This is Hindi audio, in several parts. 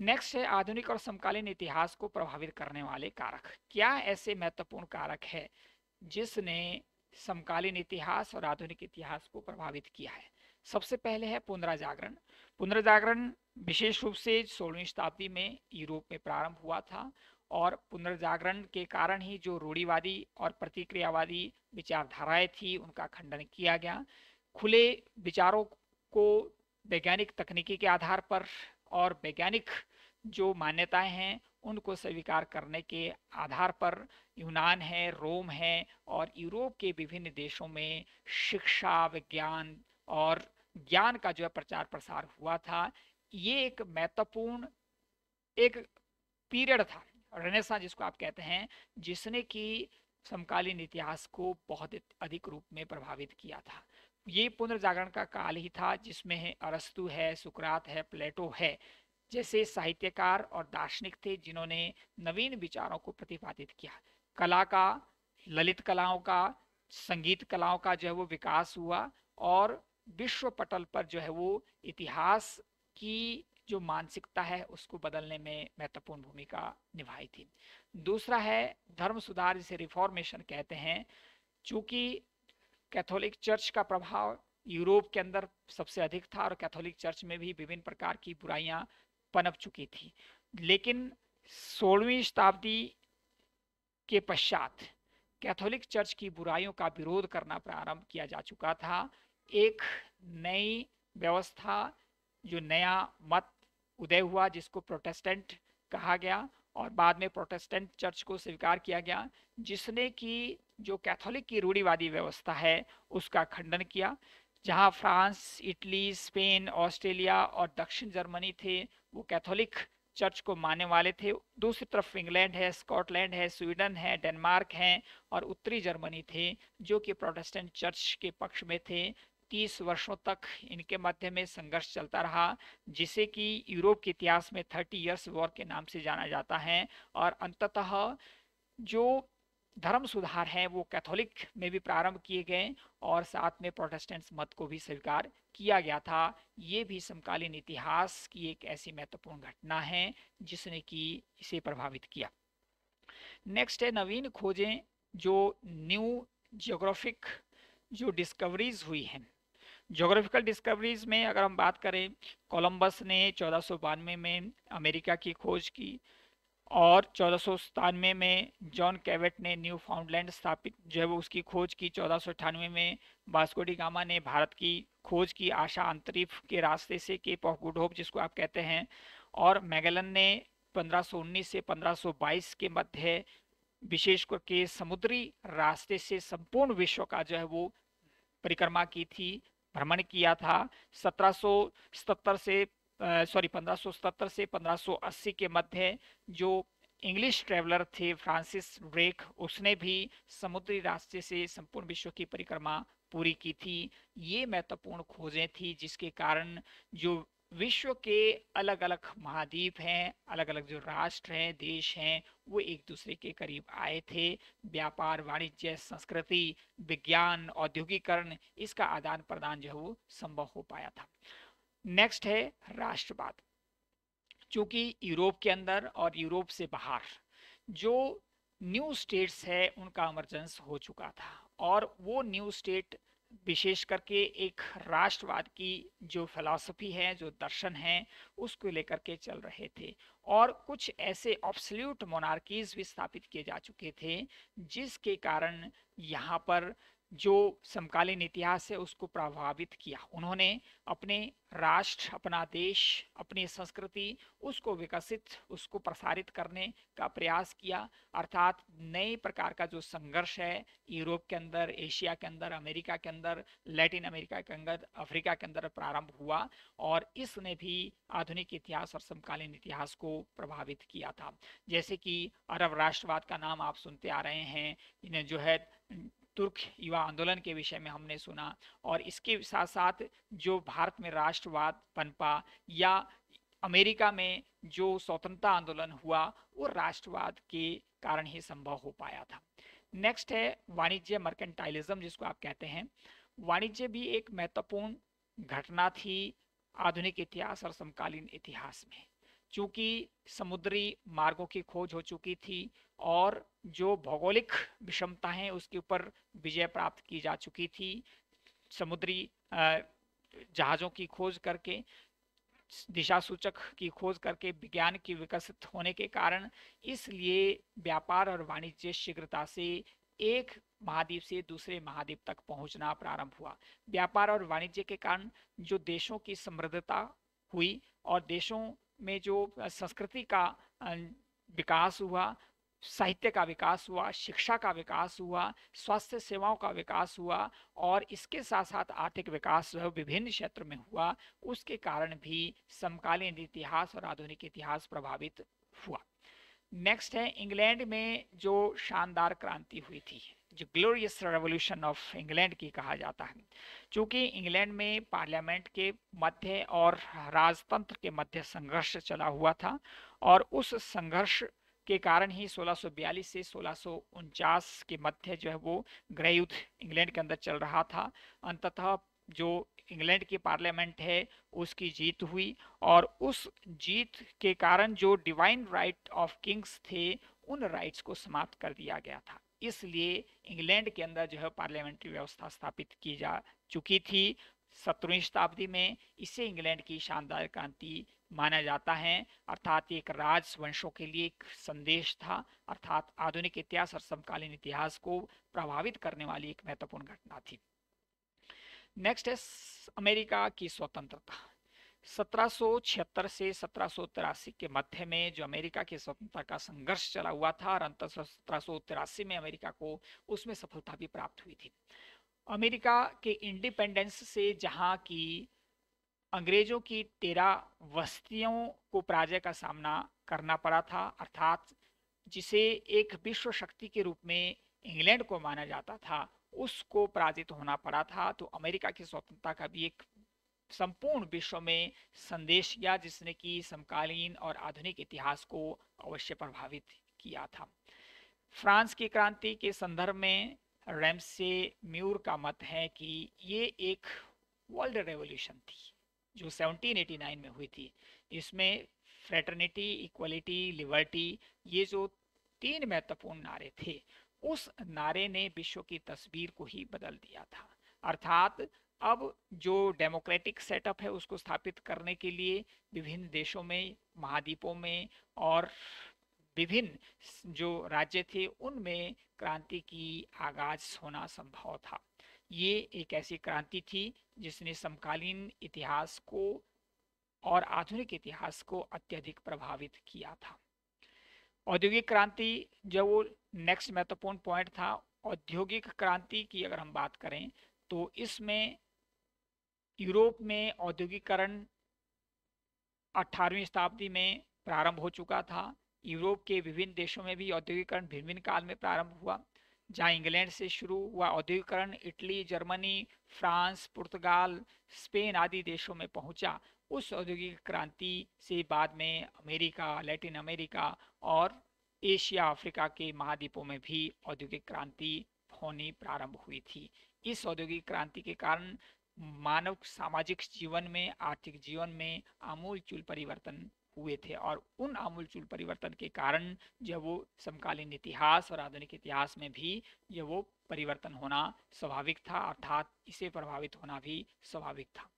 नेक्स्ट है आधुनिक और समकालीन इतिहास को प्रभावित करने वाले कारक क्या ऐसे महत्वपूर्ण कारक है जिसने समकालीन इतिहास और आधुनिक इतिहास को प्रभावित किया है सबसे पहले है पुनराजागरण पुनर्जागरण विशेष रूप से सोलहवीं शताब्दी में यूरोप में प्रारंभ हुआ था और पुनर्जागरण के कारण ही जो रूढ़ीवादी और प्रतिक्रियावादी विचारधाराएं थी उनका खंडन किया गया खुले विचारों को वैज्ञानिक तकनीकी के आधार पर और वैज्ञानिक जो मान्यताएं हैं उनको स्वीकार करने के आधार पर यूनान है रोम है और यूरोप के विभिन्न देशों में शिक्षा विज्ञान और ज्ञान का जो है प्रचार प्रसार हुआ था ये एक महत्वपूर्ण एक पीरियड था रनेसा जिसको आप कहते हैं जिसने कि समकालीन इतिहास को बहुत अधिक रूप में प्रभावित किया था ये पुनर्जागरण का काल ही था जिसमें है अरस्तु है सुकरात है प्लेटो है जैसे साहित्यकार और दार्शनिक थे जिन्होंने नवीन विचारों को प्रतिपादित किया कला का ललित कलाओं का संगीत कलाओं का जो है वो विकास हुआ और विश्व पटल पर जो है वो इतिहास की जो मानसिकता है उसको बदलने में महत्वपूर्ण भूमिका निभाई थी दूसरा है धर्म सुधार जिसे रिफॉर्मेशन कहते हैं चूंकि कैथोलिक चर्च का प्रभाव यूरोप के अंदर सबसे अधिक था और कैथोलिक चर्च में भी विभिन्न प्रकार की बुराइयां पनप चुकी थी लेकिन सोलहवीं शताब्दी के पश्चात कैथोलिक चर्च की बुराइयों का विरोध करना प्रारंभ किया जा चुका था एक नई व्यवस्था जो नया मत उदय हुआ जिसको प्रोटेस्टेंट कहा गया और बाद में प्रोटेस्टेंट चर्च को स्वीकार किया गया जिसने कि जो कैथोलिक की रूढ़ीवादी व्यवस्था है उसका खंडन किया जहां फ्रांस इटली स्पेन ऑस्ट्रेलिया और दक्षिण जर्मनी थे वो कैथोलिक चर्च को मानने वाले थे दूसरी तरफ इंग्लैंड है स्कॉटलैंड है स्वीडन है डेनमार्क है और उत्तरी जर्मनी थे जो कि प्रोटेस्टेंट चर्च के पक्ष में थे तीस वर्षों तक इनके मध्य में संघर्ष चलता रहा जिसे कि यूरोप के इतिहास में थर्टी ईयर्स वॉर के नाम से जाना जाता है और अंततः जो धर्म सुधार हैं वो कैथोलिक में भी प्रारंभ किए गए और साथ में प्रोटेस्टेंट्स मत को भी स्वीकार किया गया था ये भी समकालीन इतिहास की एक ऐसी महत्वपूर्ण घटना है जिसने कि इसे प्रभावित किया नेक्स्ट है नवीन खोजें जो न्यू जियोग्राफिक जो डिस्कवरीज हुई हैं जोग्राफिकल डिस्कवरीज में अगर हम बात करें कोलम्बस ने चौदह में अमेरिका की खोज की और चौदह में जॉन कैवेट ने न्यू फाउंडलैंड स्थापित जो है वो उसकी खोज की चौदह में बास्कोडी गामा ने भारत की खोज की आशा अंतरिफ के रास्ते से केप ऑफ गुड होप जिसको आप कहते हैं और मैगलन ने 1519 से 1522 के मध्य विशेष करके समुद्री रास्ते से संपूर्ण विश्व का जो है वो परिक्रमा की थी भ्रमण किया था 1770 से सॉरी 1577 से 1580 के मध्य जो इंग्लिश ट्रेवलर थे फ्रांसिस ब्रेक उसने भी समुद्री रास्ते से संपूर्ण विश्व की परिक्रमा पूरी की थी ये महत्वपूर्ण खोजें थी जिसके कारण जो विश्व के अलग अलग महाद्वीप हैं अलग अलग जो राष्ट्र हैं देश हैं वो एक दूसरे के करीब आए थे व्यापार वाणिज्य संस्कृति विज्ञान औद्योगिकरण इसका आदान प्रदान जो है वो संभव हो पाया था नेक्स्ट है राष्ट्रवाद चूँकि यूरोप के अंदर और यूरोप से बाहर जो न्यू स्टेट्स है उनका एमरजेंस हो चुका था और वो न्यू स्टेट विशेष करके एक राष्ट्रवाद की जो फिलॉसफी है जो दर्शन है उसको लेकर के चल रहे थे और कुछ ऐसे ऑप्सल्यूट मोनार्कीज भी स्थापित किए जा चुके थे जिसके कारण यहाँ पर जो समकालीन इतिहास है उसको प्रभावित किया उन्होंने अपने राष्ट्र अपना देश अपनी संस्कृति उसको विकसित उसको प्रसारित करने का प्रयास किया अर्थात नए प्रकार का जो संघर्ष है यूरोप के अंदर एशिया के अंदर अमेरिका के अंदर लैटिन अमेरिका के अंदर अफ्रीका के अंदर प्रारंभ हुआ और इसने भी आधुनिक इतिहास और समकालीन इतिहास को प्रभावित किया था जैसे कि अरब राष्ट्रवाद का नाम आप सुनते आ रहे हैं इन्हें जो है तुर्क युवा आंदोलन के विषय में हमने सुना और इसके साथ साथ जो भारत में राष्ट्रवाद पनपा या अमेरिका में जो स्वतंत्रता आंदोलन हुआ वो राष्ट्रवाद के कारण ही संभव हो पाया था नेक्स्ट है वाणिज्य मर्केंटाइलिज्म जिसको आप कहते हैं वाणिज्य भी एक महत्वपूर्ण घटना थी आधुनिक इतिहास और समकालीन इतिहास में चूंकि समुद्री मार्गों की खोज हो चुकी थी और जो भौगोलिक विषमता है उसके ऊपर विजय प्राप्त की जा चुकी थी समुद्री जहाज़ों की खोज करके दिशा सूचक की खोज करके विज्ञान की विकसित होने के कारण इसलिए व्यापार और वाणिज्य शीघ्रता से एक महाद्वीप से दूसरे महाद्वीप तक पहुंचना प्रारंभ हुआ व्यापार और वाणिज्य के कारण जो देशों की समृद्धता हुई और देशों में जो संस्कृति का विकास हुआ साहित्य का विकास हुआ शिक्षा का विकास हुआ स्वास्थ्य सेवाओं का विकास हुआ और इसके साथ साथ आर्थिक विकास जो विभिन्न क्षेत्र में हुआ उसके कारण भी समकालीन इतिहास और आधुनिक इतिहास प्रभावित हुआ नेक्स्ट है इंग्लैंड में जो शानदार क्रांति हुई थी जो ग्लोरियस रेवोल्यूशन ऑफ इंग्लैंड की कहा जाता है चूँकि इंग्लैंड में पार्लियामेंट के मध्य और राजतंत्र के मध्य संघर्ष चला हुआ था और उस संघर्ष के कारण ही 1642 से सोलह के मध्य जो है वो गृहयुद्ध इंग्लैंड के अंदर चल रहा था अंततः जो इंग्लैंड की पार्लियामेंट है उसकी जीत हुई और उस जीत के कारण जो डिवाइन राइट ऑफ किंग्स थे उन राइट्स को समाप्त कर दिया गया था इसलिए इंग्लैंड के अंदर जो है पार्लियामेंट्री व्यवस्था स्थापित की जा चुकी थी सत्रहवीं शताब्दी में इसे इंग्लैंड की शानदार क्रांति माना जाता है अर्थात एक राजवंशों के लिए एक संदेश था अर्थात आधुनिक इतिहास और समकालीन इतिहास को प्रभावित करने वाली एक महत्वपूर्ण घटना थी नेक्स्ट है अमेरिका की स्वतंत्रता 1776 से सत्रह के मध्य में जो अमेरिका की स्वतंत्रता का संघर्ष चला हुआ था और अंत सत्रह में अमेरिका को उसमें सफलता भी प्राप्त हुई थी अमेरिका के इंडिपेंडेंस से जहाँ की अंग्रेजों की तेरह वस्तियों को पराजय का सामना करना पड़ा था अर्थात जिसे एक विश्व शक्ति के रूप में इंग्लैंड को माना जाता था उसको पराजित होना पड़ा था तो अमेरिका की स्वतंत्रता का भी एक संपूर्ण विश्व में संदेश किया जिसने कि समकालीन और आधुनिक इतिहास को अवश्य प्रभावित किया था फ्रांस की क्रांति के संदर्भ में रेमसे म्यूर का मत है कि ये एक वर्ल्ड रेवोल्यूशन थी जो 1789 में हुई थी इसमें फ्रेटर्निटी इक्वलिटी लिबर्टी ये जो तीन महत्वपूर्ण नारे थे उस नारे ने विश्व की तस्वीर को ही बदल दिया था अर्थात अब जो डेमोक्रेटिक सेटअप है उसको स्थापित करने के लिए विभिन्न देशों में महाद्वीपों में और विभिन्न जो राज्य थे उनमें क्रांति की आगाज होना संभव था ये एक ऐसी क्रांति थी जिसने समकालीन इतिहास को और आधुनिक इतिहास को अत्यधिक प्रभावित किया था औद्योगिक क्रांति जो वो नेक्स्ट महत्वपूर्ण पॉइंट था औद्योगिक क्रांति की अगर हम बात करें तो इसमें यूरोप में औद्योगिकरण 18वीं शताब्दी में प्रारंभ हो चुका था यूरोप के विभिन्न देशों में भी औद्योगिकरण भिन्न भिन्न काल में प्रारंभ हुआ जहाँ इंग्लैंड से शुरू हुआ औद्योगिकरण इटली जर्मनी फ्रांस पुर्तगाल स्पेन आदि देशों में पहुंचा उस औद्योगिक क्रांति से बाद में अमेरिका लैटिन अमेरिका और एशिया अफ्रीका के महाद्वीपों में भी औद्योगिक क्रांति होनी प्रारंभ हुई थी इस औद्योगिक क्रांति के कारण मानव सामाजिक जीवन में आर्थिक जीवन में आमूलचूल परिवर्तन हुए थे और उन आमूलचूल परिवर्तन के कारण जब वो समकालीन इतिहास और आधुनिक इतिहास में भी जब वो परिवर्तन होना स्वाभाविक था अर्थात इसे प्रभावित होना भी स्वाभाविक था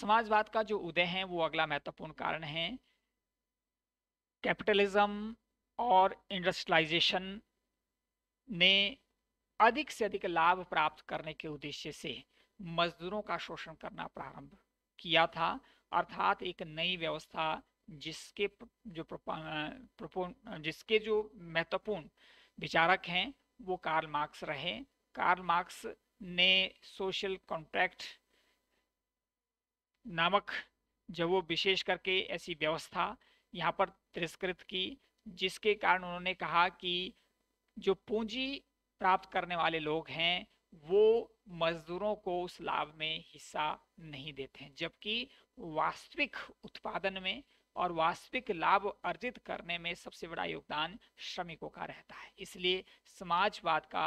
समाजवाद का जो उदय है वो अगला महत्वपूर्ण कारण है कैपिटलिज्म और इंडस्ट्रियलाइजेशन ने अधिक से अधिक लाभ प्राप्त करने के उद्देश्य से मजदूरों का शोषण करना प्रारंभ किया था अर्थात एक नई व्यवस्था जिसके जो जिसके जो महत्वपूर्ण विचारक हैं वो कार्ल मार्क्स रहे कार्ल मार्क्स ने सोशल कॉन्ट्रैक्ट नामक जब वो विशेष करके ऐसी व्यवस्था यहाँ पर तिरस्कृत की जिसके कारण उन्होंने कहा कि जो पूंजी प्राप्त करने वाले लोग हैं वो मजदूरों को उस लाभ में हिस्सा नहीं देते हैं जबकि वास्तविक उत्पादन में और वास्तविक लाभ अर्जित करने में सबसे बड़ा योगदान श्रमिकों का रहता है इसलिए समाजवाद का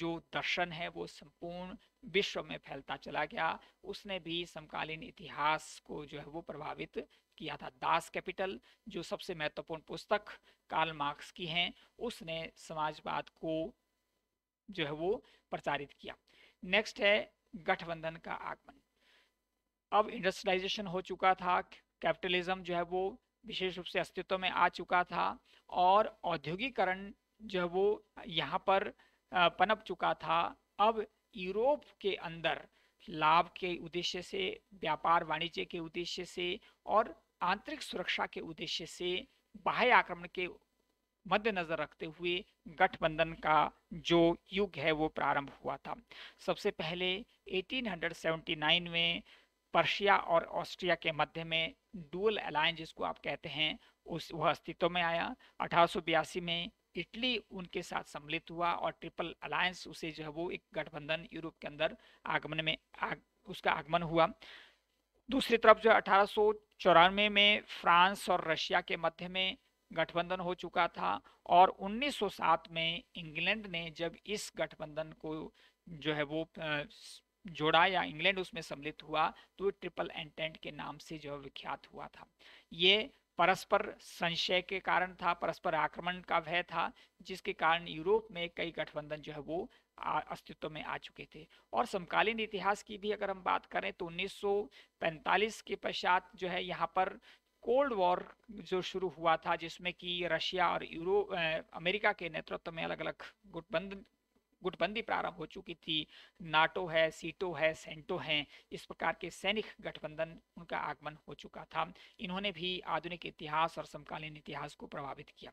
जो दर्शन है वो संपूर्ण विश्व में फैलता चला गया उसने भी समकालीन इतिहास को जो है वो प्रभावित किया था दास कैपिटल जो सबसे महत्वपूर्ण पुस्तक कार्ल मार्क्स की है उसने समाजवाद को जो है वो प्रचारित किया नेक्स्ट है गठबंधन का आगमन अब इंडस्ट्रियलाइजेशन हो चुका था कैपिटलिज्म जो है वो विशेष रूप से अस्तित्व में आ चुका था और औद्योगिकरण जो है वो यहाँ पर पनप चुका था अब यूरोप के अंदर लाभ के उद्देश्य से व्यापार वाणिज्य के उद्देश्य से और आंतरिक सुरक्षा के उद्देश्य से बाह्य आक्रमण के मद्देनजर रखते हुए गठबंधन का जो युग है वो प्रारंभ हुआ था सबसे पहले 1879 में पर्शिया और ऑस्ट्रिया के मध्य में डुअल अलायंस जिसको आप कहते हैं उस वह अस्तित्व में आया अठारह में इटली उनके साथ सम्मिलित हुआ और ट्रिपल अलायंस उसे जो है वो एक गठबंधन यूरोप के अंदर आगमन में आग, उसका आगमन हुआ दूसरी तरफ जो अठारह में फ्रांस और रशिया के मध्य में गठबंधन हो चुका था और 1907 में इंग्लैंड ने जब इस गठबंधन को जो है वो जोड़ा या इंग्लैंड उसमें सम्मिलित हुआ तो ट्रिपल एंटेंट के नाम से जो विख्यात हुआ था ये परस्पर संशय के कारण था परस्पर आक्रमण का भय था जिसके कारण यूरोप में कई गठबंधन जो है वो अस्तित्व में आ चुके थे और समकालीन इतिहास की भी अगर हम बात करें तो 1945 के पश्चात जो है यहाँ पर कोल्ड वॉर जो शुरू हुआ था जिसमें कि रशिया और यूरो अमेरिका के नेतृत्व में अलग अलग गुटबंधन गुटबंदी प्रारंभ हो चुकी थी नाटो है सीटो है सेंटो है इस प्रकार के सैनिक गठबंधन उनका आगमन हो चुका था इन्होंने भी आधुनिक इतिहास और समकालीन इतिहास को प्रभावित किया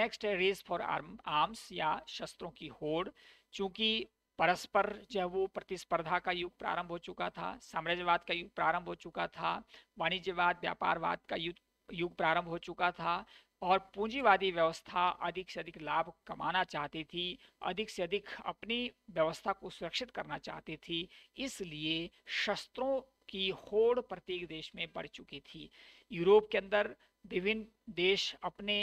नेक्स्ट है रेस फॉर आर्म आर्म्स या शस्त्रों की होड़ चूंकि परस्पर जो वो प्रतिस्पर्धा का युग प्रारंभ हो चुका था साम्राज्यवाद का युग प्रारंभ हो चुका था वाणिज्यवाद व्यापारवाद का युग युग प्रारंभ हो चुका था और पूंजीवादी व्यवस्था अधिक से अधिक लाभ कमाना चाहती थी अधिक से अधिक अपनी व्यवस्था को सुरक्षित करना चाहती थी इसलिए शस्त्रों की होड़ प्रत्येक देश में बढ़ चुकी थी यूरोप के अंदर विभिन्न देश अपने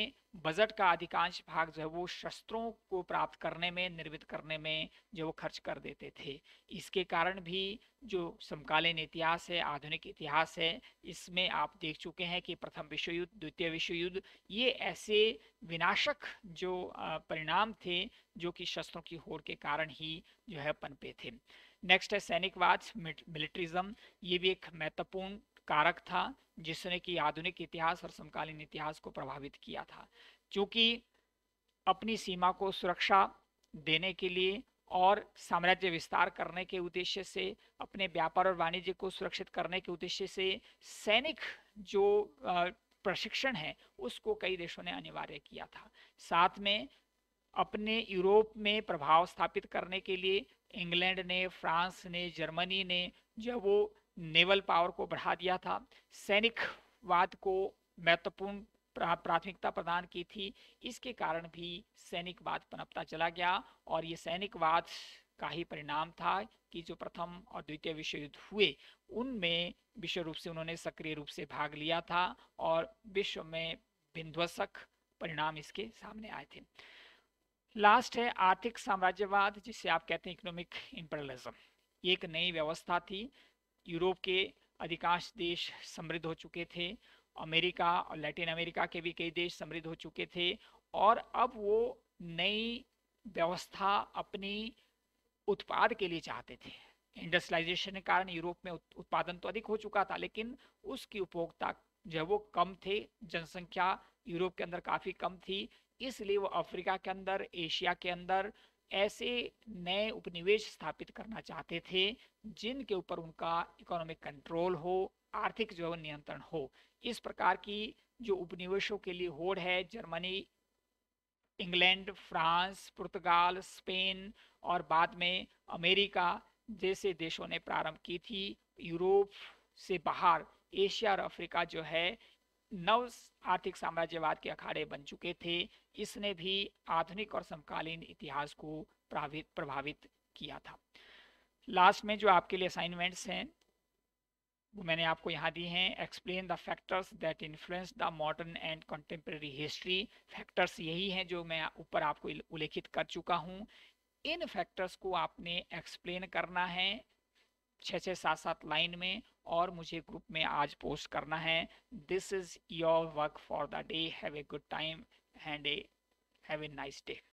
बजट का अधिकांश भाग जो है वो शस्त्रों को प्राप्त करने में निर्मित करने में जो वो खर्च कर देते थे इसके कारण भी जो समकालीन इतिहास है आधुनिक इतिहास है इसमें आप देख चुके हैं कि प्रथम विश्व युद्ध द्वितीय विश्व युद्ध ये ऐसे विनाशक जो परिणाम थे जो कि शस्त्रों की होड़ के कारण ही जो है पनपे थे नेक्स्ट है सैनिकवाद मिलिट्रिज्म ये भी एक महत्वपूर्ण कारक था जिसने कि आधुनिक इतिहास और समकालीन इतिहास को प्रभावित किया था क्योंकि अपनी सीमा को सुरक्षा देने के लिए और साम्राज्य विस्तार करने के उद्देश्य से अपने व्यापार और वाणिज्य को सुरक्षित करने के उद्देश्य से सैनिक जो प्रशिक्षण है उसको कई देशों ने अनिवार्य किया था साथ में अपने यूरोप में प्रभाव स्थापित करने के लिए इंग्लैंड ने फ्रांस ने जर्मनी ने जब वो नेवल पावर को बढ़ा दिया था सैनिक वाद को महत्वपूर्ण प्राथमिकता प्रदान की थी इसके कारण भी सैनिकवाद पनपता चला गया और ये सैनिकवाद का ही परिणाम था कि जो प्रथम और द्वितीय विश्व युद्ध हुए उनमें विश्व रूप से उन्होंने सक्रिय रूप से भाग लिया था और विश्व में विध्वंसक परिणाम इसके सामने आए थे लास्ट है आर्थिक साम्राज्यवाद जिसे आप कहते हैं इकोनॉमिक इंपरलिज्म एक नई व्यवस्था थी यूरोप के अधिकांश देश समृद्ध हो चुके थे अमेरिका और लैटिन अमेरिका के भी कई देश समृद्ध हो चुके थे और अब वो नई व्यवस्था अपनी उत्पाद के लिए चाहते थे इंडस्ट्रियलाइजेशन के कारण यूरोप में उत्पादन तो अधिक हो चुका था लेकिन उसकी उपभोक्ता जो है वो कम थे जनसंख्या यूरोप के अंदर काफ़ी कम थी इसलिए वो अफ्रीका के अंदर एशिया के अंदर ऐसे नए उपनिवेश स्थापित करना चाहते थे जिनके ऊपर उनका इकोनॉमिक कंट्रोल हो आर्थिक जो नियंत्रण हो इस प्रकार की जो उपनिवेशों के लिए होड़ है जर्मनी इंग्लैंड फ्रांस पुर्तगाल स्पेन और बाद में अमेरिका जैसे देशों ने प्रारंभ की थी यूरोप से बाहर एशिया और अफ्रीका जो है नव आर्थिक साम्राज्यवाद के अखाड़े बन चुके थे इसने भी आधुनिक और समकालीन इतिहास को प्रभावित किया था लास्ट में जो आपके लिए असाइनमेंट्स हैं वो मैंने आपको यहाँ दी हैं explain the factors that influence the modern and contemporary history factors यही हैं जो मैं ऊपर आपको उल्लेखित कर चुका हूँ इन फैक्टर्स को आपने एक्सप्लेन करना है छः छः सात सात लाइन में और मुझे ग्रुप में आज पोस्ट करना है this is your work for the day have a good time and a have a nice day